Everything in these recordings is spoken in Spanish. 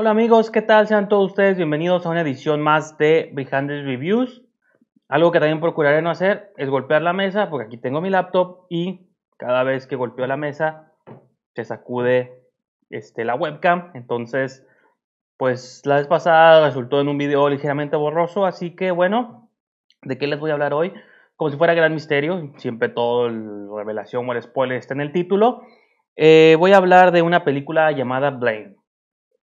Hola amigos, ¿qué tal? Sean todos ustedes bienvenidos a una edición más de Behind Reviews. Algo que también procuraré no hacer es golpear la mesa, porque aquí tengo mi laptop y cada vez que golpeo la mesa se sacude este, la webcam. Entonces, pues la vez pasada resultó en un video ligeramente borroso, así que bueno, ¿de qué les voy a hablar hoy? Como si fuera gran misterio, siempre todo revelación o el spoiler está en el título. Eh, voy a hablar de una película llamada Blade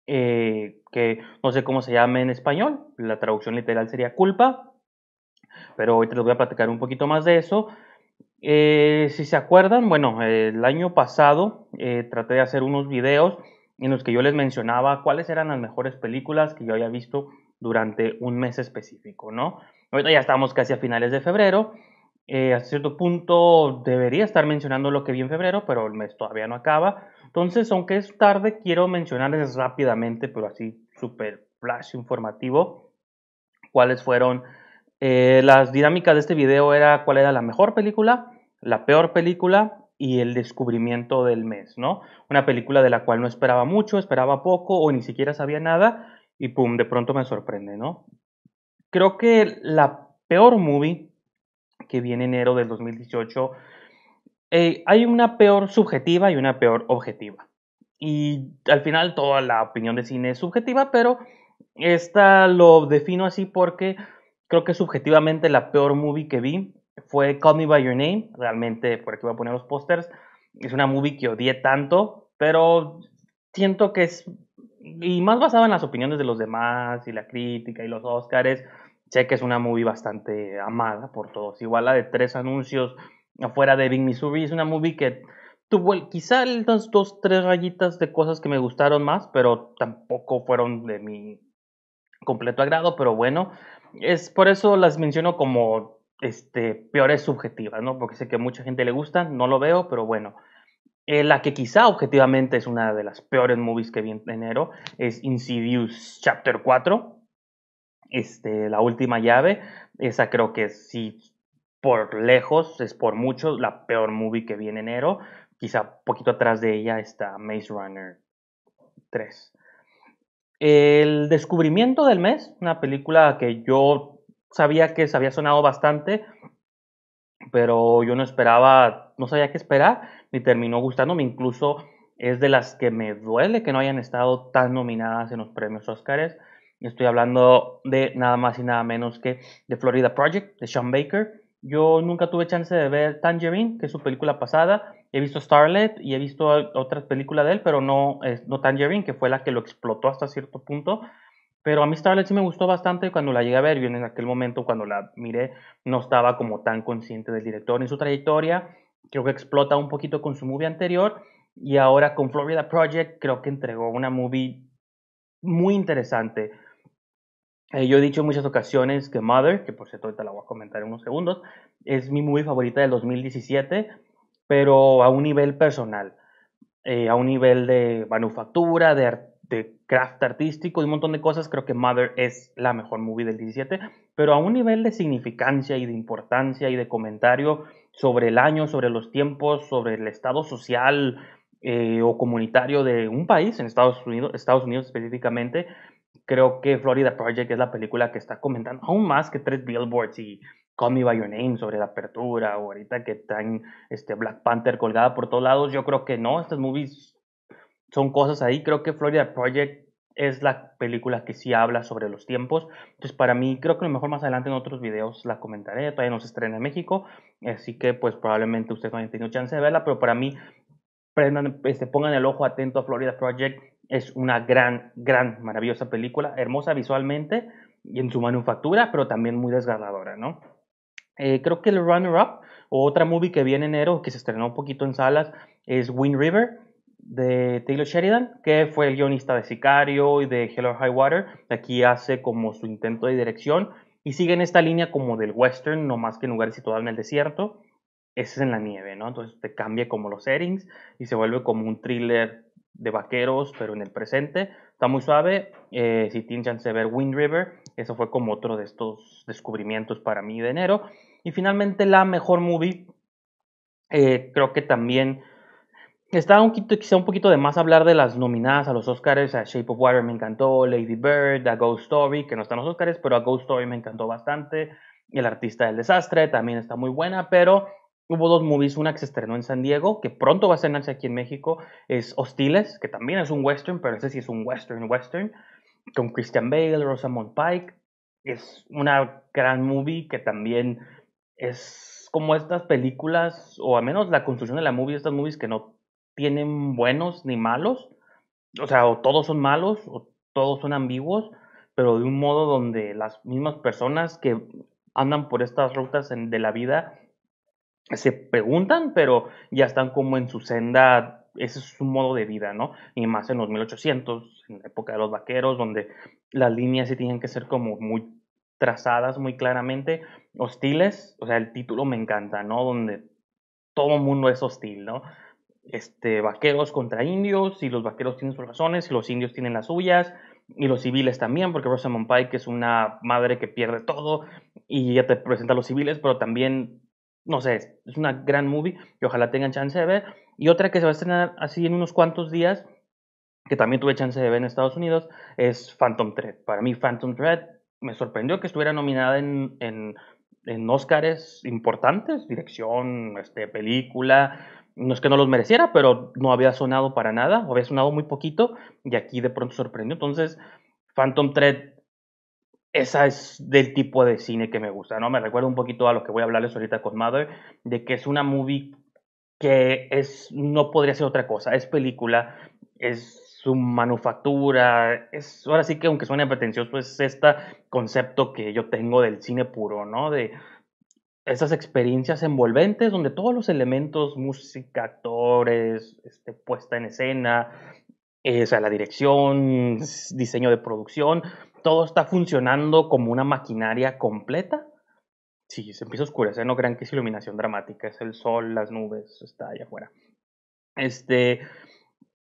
eh, que no sé cómo se llame en español, la traducción literal sería culpa, pero hoy te les voy a platicar un poquito más de eso. Eh, si se acuerdan, bueno, el año pasado eh, traté de hacer unos videos en los que yo les mencionaba cuáles eran las mejores películas que yo había visto durante un mes específico, ¿no? Ahorita ya estamos casi a finales de febrero. a cierto punto debería estar mencionando lo que vi en febrero, pero el mes todavía no acaba. Entonces, aunque es tarde, quiero mencionarles rápidamente, pero así súper flash informativo, cuáles fueron eh, las dinámicas de este video era cuál era la mejor película, la peor película y el descubrimiento del mes, ¿no? Una película de la cual no esperaba mucho, esperaba poco o ni siquiera sabía nada y pum, de pronto me sorprende, ¿no? Creo que la peor movie que viene enero del 2018 eh, hay una peor subjetiva y una peor objetiva. Y al final toda la opinión de cine es subjetiva, pero esta lo defino así porque creo que subjetivamente la peor movie que vi fue Call Me By Your Name. Realmente, por aquí voy a poner los pósters. Es una movie que odié tanto, pero siento que es. Y más basada en las opiniones de los demás y la crítica y los Oscars, sé que es una movie bastante amada por todos. Igual la de tres anuncios afuera de Big Missouri. Es una movie que tuvo quizá las dos, tres rayitas de cosas que me gustaron más, pero tampoco fueron de mi completo agrado, pero bueno, es por eso las menciono como este, peores subjetivas, ¿no? Porque sé que a mucha gente le gusta, no lo veo, pero bueno. Eh, la que quizá objetivamente es una de las peores movies que vi en enero es Insidious Chapter 4, este, La Última Llave. Esa creo que sí por lejos, es por mucho la peor movie que viene enero. Quizá poquito atrás de ella está Maze Runner 3. El descubrimiento del mes, una película que yo sabía que se había sonado bastante, pero yo no esperaba, no sabía qué esperar, ni terminó gustándome. Incluso es de las que me duele que no hayan estado tan nominadas en los premios oscars Estoy hablando de nada más y nada menos que The Florida Project de Sean Baker. Yo nunca tuve chance de ver Tangerine, que es su película pasada. He visto Starlet y he visto otras películas de él, pero no, no Tangerine, que fue la que lo explotó hasta cierto punto. Pero a mí Starlet sí me gustó bastante cuando la llegué a ver. Yo en aquel momento, cuando la miré, no estaba como tan consciente del director ni su trayectoria. Creo que explota un poquito con su movie anterior. Y ahora con Florida Project creo que entregó una movie muy interesante eh, yo he dicho en muchas ocasiones que Mother, que por cierto ahorita la voy a comentar en unos segundos, es mi movie favorita del 2017, pero a un nivel personal, eh, a un nivel de manufactura, de, de craft artístico y un montón de cosas, creo que Mother es la mejor movie del 17, pero a un nivel de significancia y de importancia y de comentario sobre el año, sobre los tiempos, sobre el estado social eh, o comunitario de un país, en Estados Unidos, Estados Unidos específicamente, creo que Florida Project es la película que está comentando aún más que tres billboards y Call Me By Your Name sobre la apertura, o ahorita que están este, Black Panther colgada por todos lados, yo creo que no, estas movies son cosas ahí, creo que Florida Project es la película que sí habla sobre los tiempos, entonces para mí creo que a lo mejor más adelante en otros videos la comentaré, todavía no se estrena en México, así que pues probablemente ustedes no hayan tenido chance de verla, pero para mí Prendan, este, pongan el ojo atento a Florida Project. Es una gran, gran, maravillosa película, hermosa visualmente y en su manufactura, pero también muy desgarradora, ¿no? Eh, creo que el runner-up, o otra movie que viene en enero, que se estrenó un poquito en salas, es Wind River, de Taylor Sheridan, que fue el guionista de Sicario y de or High Water. Aquí hace como su intento de dirección y sigue en esta línea como del western, no más que en lugares situados en el desierto ese es en la nieve, ¿no? Entonces te cambia como los settings y se vuelve como un thriller de vaqueros, pero en el presente. Está muy suave. Eh, si tienen chance de ver Wind River, eso fue como otro de estos descubrimientos para mí de enero. Y finalmente la mejor movie, eh, creo que también está un poquito, quizá un poquito de más hablar de las nominadas a los Oscars. A Shape of Water me encantó, Lady Bird, A Ghost Story, que no están los Oscars, pero A Ghost Story me encantó bastante. El artista del desastre también está muy buena, pero Hubo dos movies, una que se estrenó en San Diego, que pronto va a estrenarse aquí en México, es Hostiles, que también es un western, pero no sé si es un western western, con Christian Bale, Rosamund Pike. Es una gran movie que también es como estas películas, o al menos la construcción de la movie, estas movies que no tienen buenos ni malos, o sea, o todos son malos, o todos son ambiguos, pero de un modo donde las mismas personas que andan por estas rutas de la vida se preguntan, pero ya están como en su senda, ese es su modo de vida, ¿no? Y más en los 1800, en la época de los vaqueros, donde las líneas se tienen que ser como muy trazadas muy claramente, hostiles, o sea, el título me encanta, ¿no? Donde todo el mundo es hostil, ¿no? Este, vaqueros contra indios, y los vaqueros tienen sus razones, y los indios tienen las suyas, y los civiles también, porque Rosamund Pike es una madre que pierde todo, y ya te presenta a los civiles, pero también no sé, es una gran movie y ojalá tengan chance de ver. Y otra que se va a estrenar así en unos cuantos días, que también tuve chance de ver en Estados Unidos, es Phantom Thread. Para mí Phantom Thread me sorprendió que estuviera nominada en, en, Oscars importantes, dirección, este, película. No es que no los mereciera, pero no había sonado para nada, o había sonado muy poquito, y aquí de pronto sorprendió. Entonces, Phantom Thread esa es del tipo de cine que me gusta, ¿no? Me recuerda un poquito a lo que voy a hablarles ahorita con Mother, de que es una movie que es, no podría ser otra cosa, es película, es su manufactura, es, ahora sí que aunque suene pretencioso, es este concepto que yo tengo del cine puro, ¿no? De esas experiencias envolventes donde todos los elementos, música, actores, este, puesta en escena, eh, o sea, la dirección, diseño de producción, todo está funcionando como una maquinaria completa. Sí, se empieza a oscurecer, no crean que es iluminación dramática, es el sol, las nubes, está allá afuera. Este,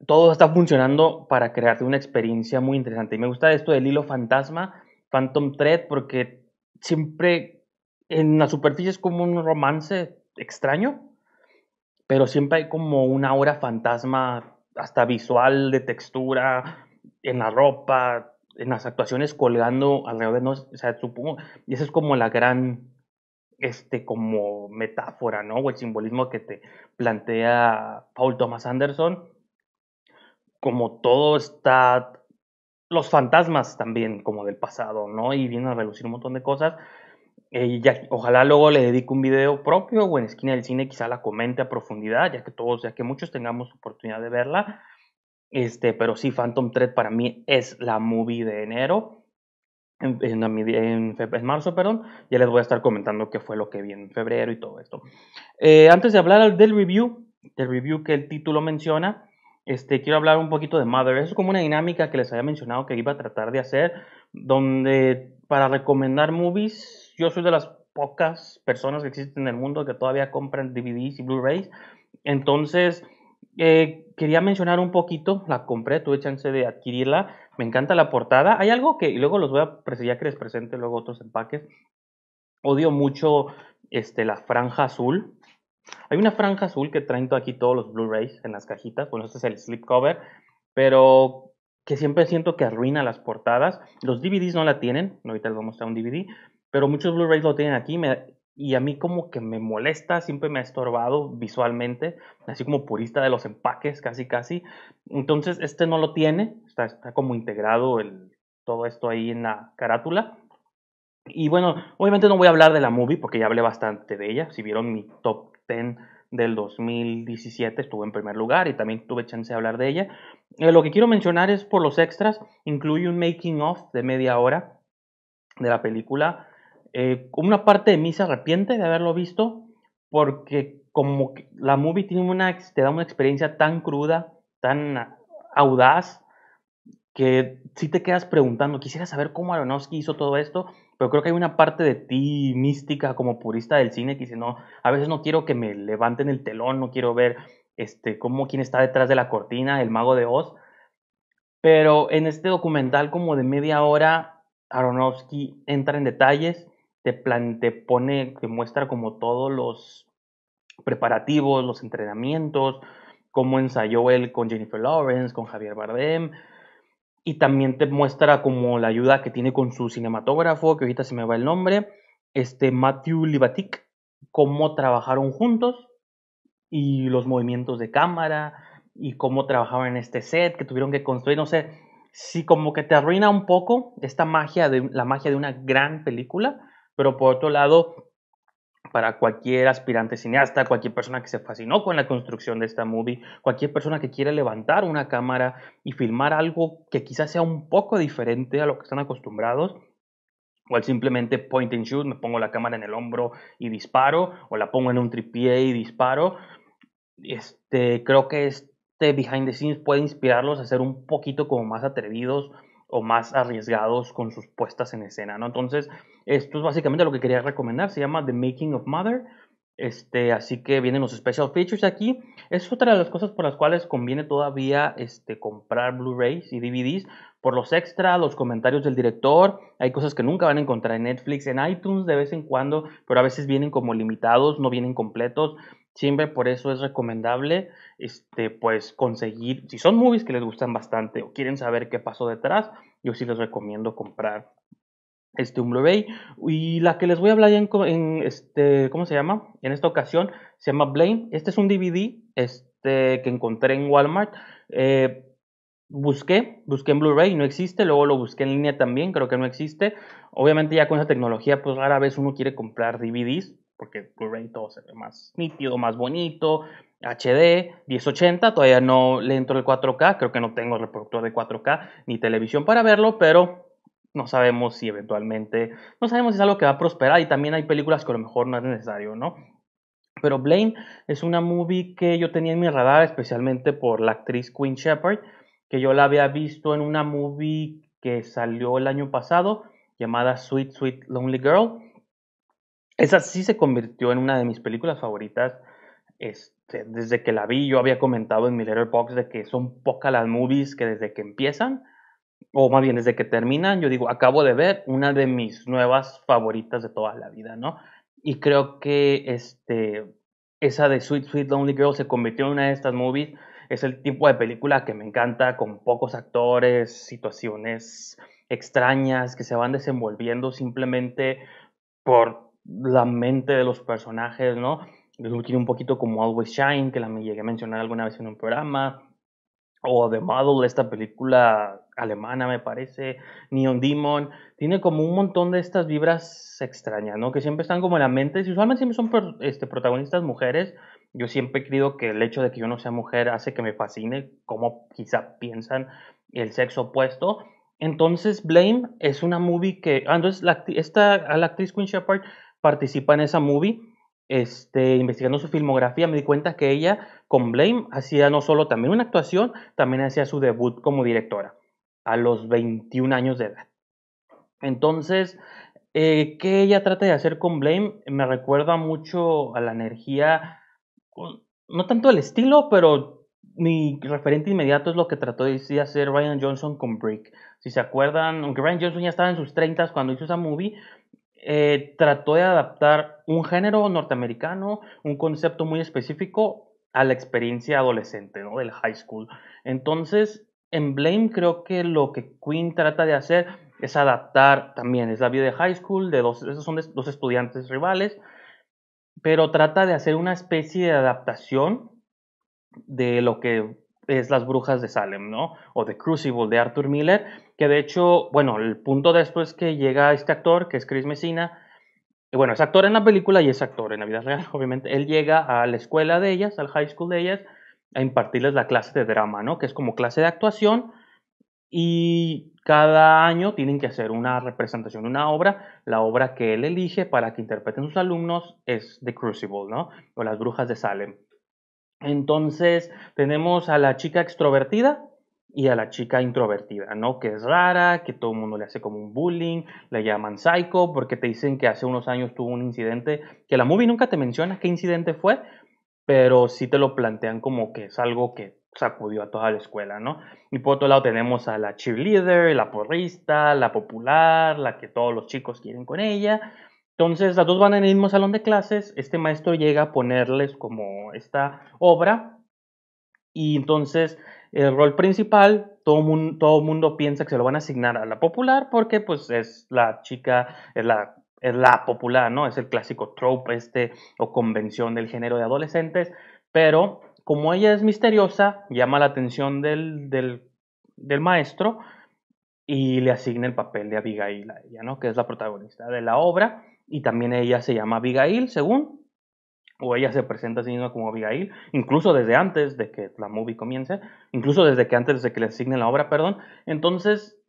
todo está funcionando para crearte una experiencia muy interesante. Y me gusta esto del hilo fantasma, Phantom Thread, porque siempre en la superficie es como un romance extraño, pero siempre hay como una aura fantasma, hasta visual, de textura, en la ropa, en las actuaciones colgando alrededor de nosotros, o sea, supongo, y esa es como la gran, este, como metáfora, ¿no? O el simbolismo que te plantea Paul Thomas Anderson, como todo está, los fantasmas también, como del pasado, ¿no? Y vienen a relucir un montón de cosas. Eh, y ya, ojalá luego le dedique un video propio o en esquina del cine quizá la comente a profundidad, ya que todos, ya que muchos tengamos oportunidad de verla. Este, pero sí, Phantom Thread para mí es la movie de enero. En, en, marzo, perdón, ya les voy a estar comentando qué fue lo que vi en febrero y todo esto. Eh, antes de hablar del review, del review que el título menciona, este, quiero hablar un poquito de Mother. Es como una dinámica que les había mencionado que iba a tratar de hacer, donde para recomendar movies, yo soy de las pocas personas que existen en el mundo que todavía compran DVDs y Blu-rays. Entonces, eh, quería mencionar un poquito, la compré, tuve chance de adquirirla, me encanta la portada. Hay algo que, y luego los voy a, ya que les presente luego otros empaques, odio mucho este, la franja azul. Hay una franja azul que traen aquí todos los Blu-rays en las cajitas, bueno, este es el slipcover, pero que siempre siento que arruina las portadas. Los DVDs no la tienen, ahorita les voy a mostrar un DVD, pero muchos Blu-rays lo tienen aquí, me y a mí como que me molesta, siempre me ha estorbado visualmente, así como purista de los empaques, casi casi. Entonces este no lo tiene, está, está como integrado el, todo esto ahí en la carátula. Y bueno, obviamente no voy a hablar de la movie porque ya hablé bastante de ella. Si vieron mi top 10 del 2017 estuve en primer lugar y también tuve chance de hablar de ella. Eh, lo que quiero mencionar es por los extras, incluye un making of de media hora de la película eh, una parte de mí se arrepiente de haberlo visto porque como la movie tiene una, te da una experiencia tan cruda, tan audaz, que si te quedas preguntando, quisiera saber cómo Aronofsky hizo todo esto, pero creo que hay una parte de ti mística como purista del cine que dice, no, a veces no quiero que me levanten el telón, no quiero ver este, cómo quién está detrás de la cortina, el mago de Oz. Pero en este documental como de media hora, Aronofsky entra en detalles, te, pone, te muestra como todos los preparativos, los entrenamientos, cómo ensayó él con Jennifer Lawrence, con Javier Bardem, y también te muestra como la ayuda que tiene con su cinematógrafo, que ahorita se me va el nombre, este Matthew Libatic, cómo trabajaron juntos y los movimientos de cámara y cómo trabajaban en este set que tuvieron que construir, no sé, sí como que te arruina un poco esta magia de la magia de una gran película, pero por otro lado, para cualquier aspirante cineasta, cualquier persona que se fascinó con la construcción de esta movie, cualquier persona que quiera levantar una cámara y filmar algo que quizás sea un poco diferente a lo que están acostumbrados, o simplemente point and shoot, me pongo la cámara en el hombro y disparo, o la pongo en un tripié y disparo. Este, creo que este behind the scenes puede inspirarlos a ser un poquito como más atrevidos, o más arriesgados con sus puestas en escena, ¿no? Entonces, esto es básicamente lo que quería recomendar, se llama The Making of Mother, este, así que vienen los special features aquí. Es otra de las cosas por las cuales conviene todavía este, comprar Blu-rays y DVDs. Por los extras, los comentarios del director. Hay cosas que nunca van a encontrar en Netflix, en iTunes de vez en cuando, pero a veces vienen como limitados, no vienen completos. Siempre por eso es recomendable, este, pues conseguir, si son movies que les gustan bastante o quieren saber qué pasó detrás, yo sí les recomiendo comprar este, un Blu-ray. Y la que les voy a hablar en, en, este, ¿cómo se llama? En esta ocasión se llama Blame. Este es un DVD este, que encontré en Walmart. Eh, busqué, busqué en Blu-ray, no existe, luego lo busqué en línea también, creo que no existe. Obviamente ya con esa tecnología, pues rara vez uno quiere comprar DVDs, porque Blu-ray todo se ve más nítido, más bonito, HD, 1080, todavía no le entro el 4K, creo que no tengo reproductor de 4K ni televisión para verlo, pero no sabemos si eventualmente, no sabemos si es algo que va a prosperar y también hay películas que a lo mejor no es necesario, ¿no? Pero Blame es una movie que yo tenía en mi radar, especialmente por la actriz Queen Shepard, que yo la había visto en una movie que salió el año pasado llamada Sweet Sweet Lonely Girl esa sí se convirtió en una de mis películas favoritas. Este, desde que la vi, yo había comentado en mi box de que son pocas las movies que desde que empiezan, o más bien desde que terminan, yo digo, acabo de ver una de mis nuevas favoritas de toda la vida, ¿no? Y creo que este, esa de Sweet Sweet Lonely Girl se convirtió en una de estas movies. Es el tipo de película que me encanta, con pocos actores, situaciones extrañas que se van desenvolviendo simplemente por la mente de los personajes, ¿no? tiene un poquito como Always Shine, que la me llegué a mencionar alguna vez en un programa, o The Model, esta película alemana, me parece, Neon Demon, tiene como un montón de estas vibras extrañas, ¿no? Que siempre están como en la mente, y usualmente siempre son este, protagonistas mujeres, yo siempre he creído que el hecho de que yo no sea mujer hace que me fascine cómo quizá piensan el sexo opuesto. Entonces, Blame es una movie que... Ah, entonces, la, esta, la actriz Queen Shepard participa en esa movie. Este, investigando su filmografía, me di cuenta que ella con Blame hacía no solo también una actuación, también hacía su debut como directora a los 21 años de edad. Entonces, eh, ¿qué ella trata de hacer con Blame? Me recuerda mucho a la energía, no tanto el estilo, pero mi referente inmediato es lo que trató de hacer Ryan Johnson con Brick. Si se acuerdan, aunque Ryan Johnson ya estaba en sus 30 cuando hizo esa movie, eh, trató de adaptar un género norteamericano, un concepto muy específico a la experiencia adolescente, ¿no? Del high school. Entonces, en Blame creo que lo que Quinn trata de hacer es adaptar también, es la vida de high school, de dos, esos son dos estudiantes rivales, pero trata de hacer una especie de adaptación de lo que es Las Brujas de Salem, ¿no? O The Crucible de Arthur Miller, que de hecho, bueno, el punto después es que llega este actor, que es Chris Messina, y bueno, es actor en la película y es actor en la vida real, obviamente, él llega a la escuela de ellas, al high school de ellas, a impartirles la clase de drama, ¿no? Que es como clase de actuación y cada año tienen que hacer una representación de una obra. La obra que él elige para que interpreten sus alumnos es The Crucible, ¿no? O Las Brujas de Salem. Entonces tenemos a la chica extrovertida y a la chica introvertida, ¿no? Que es rara, que todo el mundo le hace como un bullying, la llaman psycho porque te dicen que hace unos años tuvo un incidente, que la movie nunca te menciona qué incidente fue, pero sí te lo plantean como que es algo que sacudió a toda la escuela, ¿no? Y por otro lado tenemos a la cheerleader, la porrista, la popular, la que todos los chicos quieren con ella, entonces, las dos van en el mismo salón de clases, este maestro llega a ponerles como esta obra y entonces el rol principal, todo mundo, mundo piensa que se lo van a asignar a la popular porque pues es la chica, es la, popular, ¿no? Es el clásico trope este o convención del género de adolescentes, pero como ella es misteriosa, llama la atención del, maestro y le asigna el papel de Abigail a ella, ¿no? Que es la protagonista de la obra y también ella se llama Abigail, según, o ella se presenta a como Abigail, incluso desde antes de que la movie comience, incluso desde que antes de que le asignen la obra, perdón. Entonces,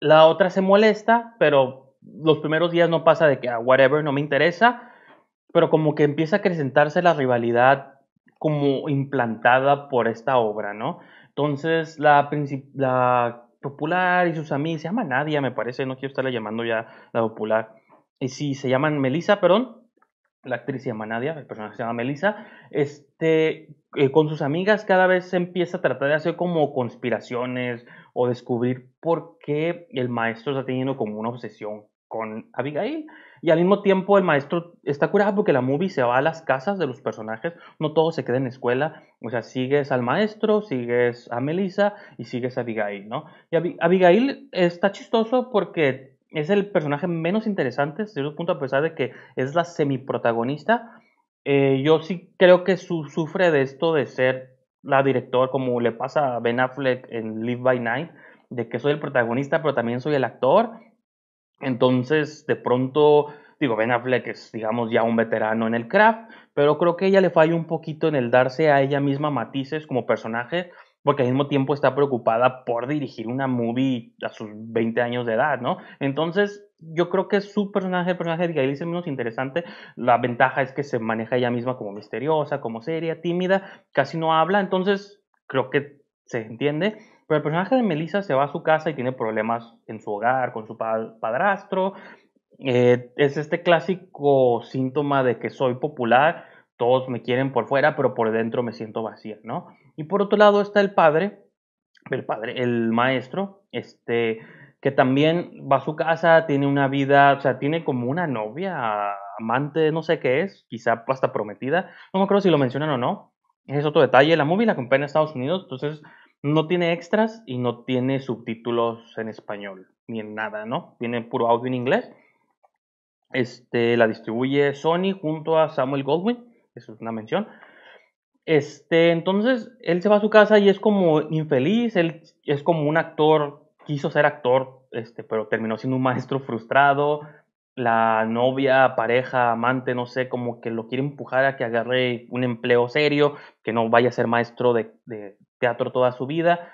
la otra se molesta, pero los primeros días no pasa de que, ah, whatever, no me interesa, pero como que empieza a acrecentarse la rivalidad como implantada por esta obra, ¿no? Entonces, la, popular y sus amigas, se llama Nadia, me parece, no quiero estarle llamando ya la popular y sí, se llaman Melissa, perdón. La actriz se llama Nadia, el personaje se llama Melissa. Este, eh, con sus amigas cada vez se empieza a tratar de hacer como conspiraciones o descubrir por qué el maestro está teniendo como una obsesión con Abigail. Y al mismo tiempo el maestro está curado porque la movie se va a las casas de los personajes, no todos se queda en escuela, o sea, sigues al maestro, sigues a Melissa y sigues a Abigail, ¿no? Y Abigail está chistoso porque es el personaje menos interesante, desde cierto punto, a pesar de que es la semiprotagonista. Eh, yo sí creo que sufre de esto de ser la directora como le pasa a Ben Affleck en Live by Night, de que soy el protagonista, pero también soy el actor. Entonces, de pronto, digo, Ben Affleck es, digamos, ya un veterano en el craft, pero creo que ella le falla un poquito en el darse a ella misma matices como personaje porque al mismo tiempo está preocupada por dirigir una movie a sus 20 años de edad, ¿no? Entonces, yo creo que su personaje, el personaje de Gail es menos interesante. La ventaja es que se maneja ella misma como misteriosa, como seria, tímida, casi no habla, entonces creo que se entiende. Pero el personaje de Melissa se va a su casa y tiene problemas en su hogar, con su padrastro. Eh, es este clásico síntoma de que soy popular, todos me quieren por fuera, pero por dentro me siento vacía, ¿no? Y por otro lado está el padre, el padre, el maestro, este, que también va a su casa, tiene una vida, o sea, tiene como una novia, amante, no sé qué es, quizá hasta prometida, no me acuerdo si lo mencionan o no, es otro detalle, la movie la compré en Estados Unidos, entonces no tiene extras y no tiene subtítulos en español, ni en nada, ¿no? Tiene puro audio en inglés. Este, la distribuye Sony junto a Samuel Goldwyn eso es una mención. Este, entonces él se va a su casa y es como infeliz, él es como un actor, quiso ser actor, este, pero terminó siendo un maestro frustrado. La novia, pareja, amante, no sé, como que lo quiere empujar a que agarre un empleo serio, que no vaya a ser maestro de, teatro toda su vida.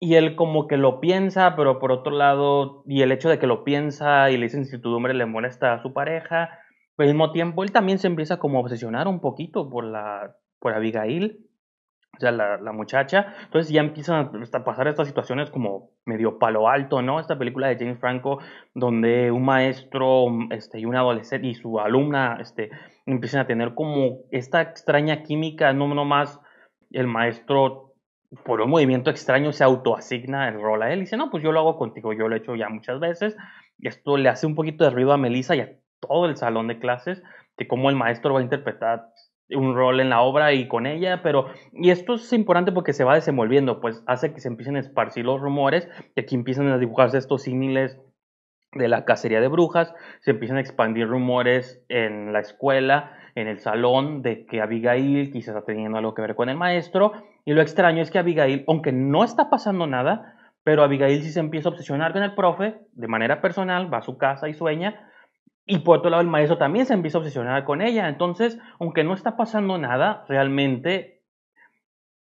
Y él como que lo piensa, pero por otro lado, y el hecho de que lo piensa y le dice incertidumbre le molesta a su pareja pero al mismo tiempo, él también se empieza como a obsesionar un poquito por la, por Abigail, o sea, la, muchacha. Entonces ya empiezan pues, a pasar estas situaciones como medio palo alto, ¿no? Esta película de James Franco, donde un maestro este, y un adolescente y su alumna este, empiezan a tener como esta extraña química, no más el maestro por un movimiento extraño se autoasigna el rol a él y dice, no, pues yo lo hago contigo, yo lo he hecho ya muchas veces. Esto le hace un poquito de ruido a Melissa y a todo el salón de clases, de cómo el maestro va a interpretar un rol en la obra y con ella, pero y esto es importante porque se va desenvolviendo, pues hace que se empiecen a esparcir los rumores, de que empiezan a dibujarse estos símiles de la cacería de brujas, se empiezan a expandir rumores en la escuela, en el salón, de que Abigail quizás está teniendo algo que ver con el maestro, y lo extraño es que Abigail, aunque no está pasando nada, pero Abigail sí se empieza a obsesionar con el profe de manera personal, va a su casa y sueña, y por otro lado, el maestro también se empieza a obsesionar con ella. Entonces, aunque no está pasando nada, realmente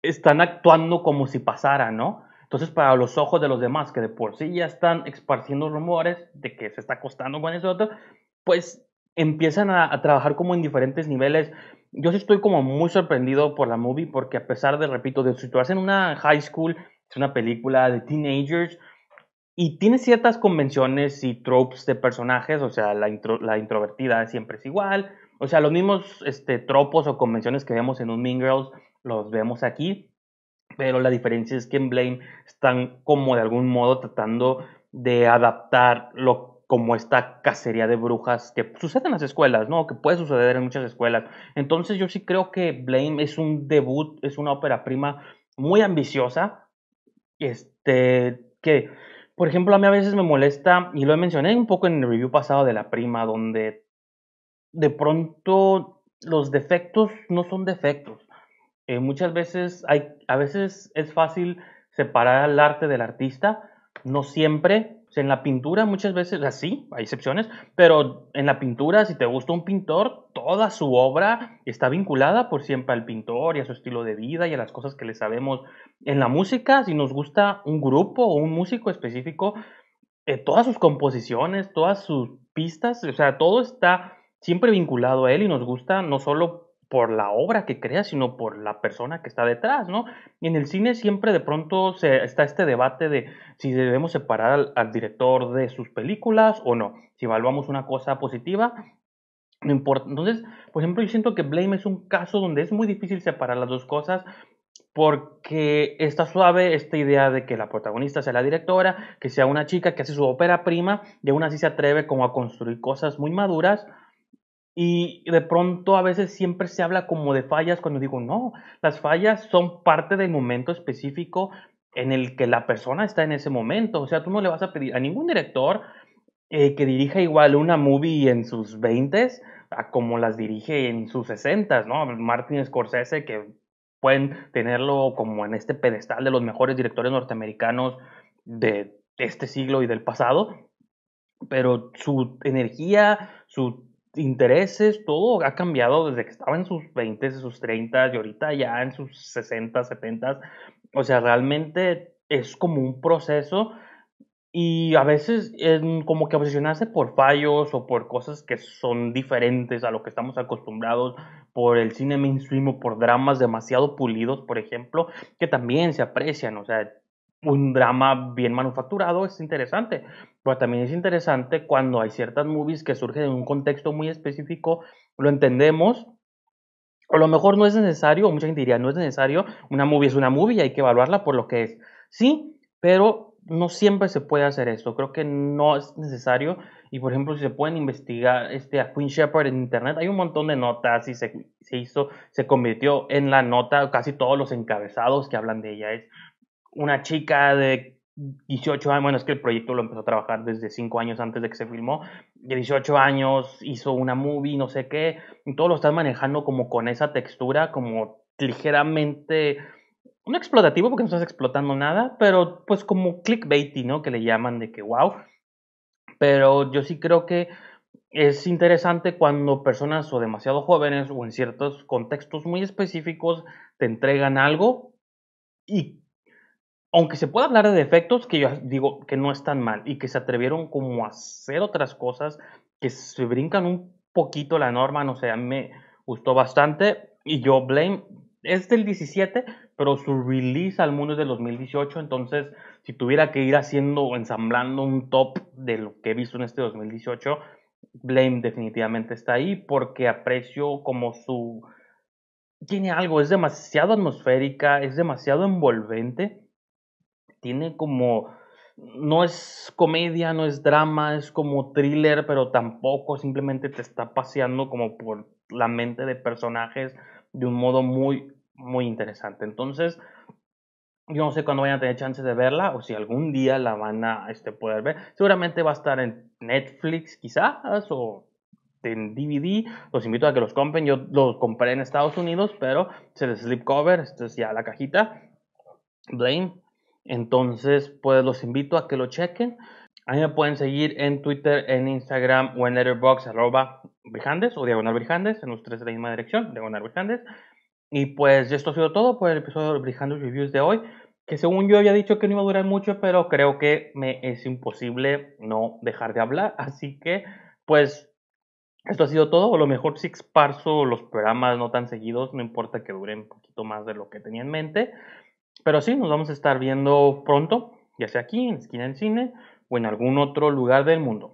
están actuando como si pasara, ¿no? Entonces, para los ojos de los demás, que de por sí ya están esparciendo rumores de que se está acostando con ese otro, pues empiezan a, a, trabajar como en diferentes niveles. Yo sí estoy como muy sorprendido por la movie, porque a pesar de, repito, de situarse en una high school, es una película de teenagers, y tiene ciertas convenciones y tropes de personajes, o sea, la, introvertida siempre es igual, o sea, los mismos este, tropos o convenciones que vemos en un Mean Girls los vemos aquí, pero la diferencia es que en Blame están como de algún modo tratando de adaptar lo como esta cacería de brujas que sucede en las escuelas, ¿no? Que puede suceder en muchas escuelas. Entonces yo sí creo que Blame es un debut, es una ópera prima muy ambiciosa, este, que por ejemplo, a mí a veces me molesta, y lo mencioné un poco en el review pasado de la prima, donde de pronto los defectos no son defectos. Eh, muchas veces hay, a veces es fácil separar el arte del artista, no siempre, en la pintura muchas veces, así, hay excepciones, pero en la pintura, si te gusta un pintor, toda su obra está vinculada por siempre al pintor y a su estilo de vida y a las cosas que le sabemos. En la música, si nos gusta un grupo o un músico específico, eh, todas sus composiciones, todas sus pistas, o sea, todo está siempre vinculado a él y nos gusta no solo por la obra que crea, sino por la persona que está detrás, ¿no? Y en el cine siempre de pronto se, está este debate de si debemos separar al, director de sus películas o no, si evaluamos una cosa positiva no importa. Entonces, por ejemplo, yo siento que Blame es un caso donde es muy difícil separar las dos cosas porque está suave esta idea de que la protagonista sea la directora, que sea una chica que hace su ópera prima y aún así se atreve como a construir cosas muy maduras y de pronto a veces siempre se habla como de fallas cuando digo, no, las fallas son parte del momento específico en el que la persona está en ese momento. O sea, tú no le vas a pedir a ningún director eh, que dirija igual una movie en sus 20 a como las dirige en sus 60, ¿no? Martin Scorsese, que pueden tenerlo como en este pedestal de los mejores directores norteamericanos de este siglo y del pasado, pero su energía, su intereses, todo ha cambiado desde que estaba en sus 20, en sus 30 y ahorita ya en sus 60, 70. O sea, realmente es como un proceso y a veces es como que obsesionarse por fallos o por cosas que son diferentes a lo que estamos acostumbrados, por el cine mainstream o por dramas demasiado pulidos, por ejemplo, que también se aprecian. O sea, un drama bien manufacturado es interesante, pero también es interesante cuando hay ciertas movies que surgen en un contexto muy específico, lo entendemos, o a lo mejor no es necesario, mucha gente diría, no es necesario, una movie es una movie y hay que evaluarla por lo que es. Sí, pero no siempre se puede hacer esto, creo que no es necesario, y por ejemplo, si se pueden investigar este, a Queen Shepard en internet, hay un montón de notas y se, se hizo, se convirtió en la nota casi todos los encabezados que hablan de ella, es una chica de 18 años, bueno, es que el proyecto lo empezó a trabajar desde 5 años antes de que se filmó, de 18 años hizo una movie, no sé qué, todo lo estás manejando como con esa textura, como ligeramente, no explotativo porque no estás explotando nada, pero pues como y ¿no? Que le llaman de que wow. Pero yo sí creo que es interesante cuando personas o demasiado jóvenes o en ciertos contextos muy específicos te entregan algo y aunque se pueda hablar de defectos, que yo digo que no están mal y que se atrevieron como a hacer otras cosas que se brincan un poquito la norma, no sé, me gustó bastante y yo Blame es del 17, pero su release al mundo es del 2018, entonces si tuviera que ir haciendo, ensamblando un top de lo que he visto en este 2018, Blame definitivamente está ahí porque aprecio como su... Tiene algo, es demasiado atmosférica, es demasiado envolvente tiene como no es comedia, no es drama, es como thriller, pero tampoco simplemente te está paseando como por la mente de personajes de un modo muy, muy interesante. Entonces, yo no sé cuándo vayan a tener chance de verla o si algún día la van a este, poder ver. Seguramente va a estar en Netflix quizás o en DVD. Los invito a que los compren. Yo los compré en Estados Unidos, pero se el slipcover, esto es ya la cajita. Blame, entonces, pues los invito a que lo chequen. A mí me pueden seguir en Twitter, en Instagram o en Letterboxd, arroba o Diagonal Brijandes, en los tres de la misma dirección, Diagonal Brijandes. Y pues esto ha sido todo por el episodio de Brijandes Reviews de hoy, que según yo había dicho que no iba a durar mucho, pero creo que me es imposible no dejar de hablar. Así que, pues, esto ha sido todo. O lo mejor si exparso los programas no tan seguidos, no importa que duren un poquito más de lo que tenía en mente. Pero sí, nos vamos a estar viendo pronto, ya sea aquí, en Esquina del Cine, o en algún otro lugar del mundo.